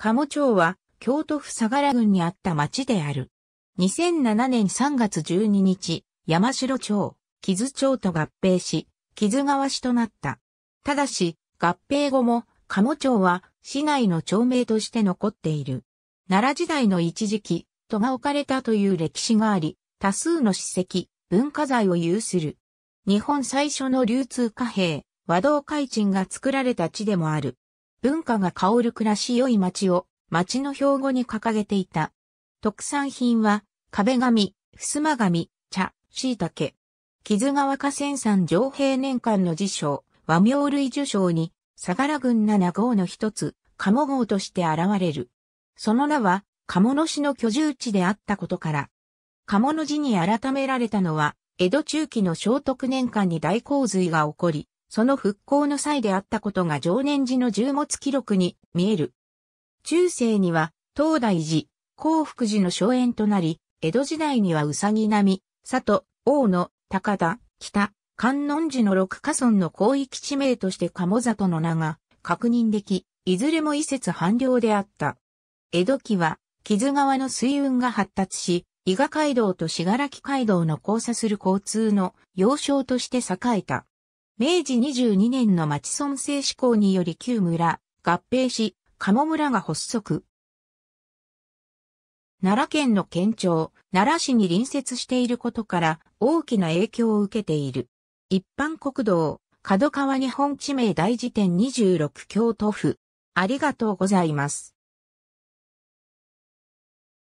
鴨町は京都府相良郡にあった町である。2007年3月12日、山城町、木津町と合併し、木津川市となった。ただし、合併後も、鴨町は市内の町名として残っている。奈良時代の一時期、都が置かれたという歴史があり、多数の史跡、文化財を有する。日本最初の流通貨幣、和道開賃が作られた地でもある。文化が香る暮らし良い街を街の標語に掲げていた。特産品は壁紙、襖紙、茶、椎茸。木津川河川山上平年間の辞書、和名類受賞に、相良郡七号の一つ、鴨号として現れる。その名は、鴨の市の居住地であったことから、鴨の寺に改められたのは、江戸中期の聖徳年間に大洪水が起こり、その復興の際であったことが常年寺の重物記録に見える。中世には、東大寺、幸福寺の荘園となり、江戸時代にはうさぎ並、佐渡、大野、高田、北、観音寺の六家村の広域地名として鴨里の名が確認でき、いずれも移設半量であった。江戸期は、木津川の水運が発達し、伊賀街道と信楽街道の交差する交通の要衝として栄えた。明治22年の町村制施行により旧村、合併し、鴨村が発足。奈良県の県庁、奈良市に隣接していることから大きな影響を受けている。一般国道、角川日本地名大辞典26京都府。ありがとうございます。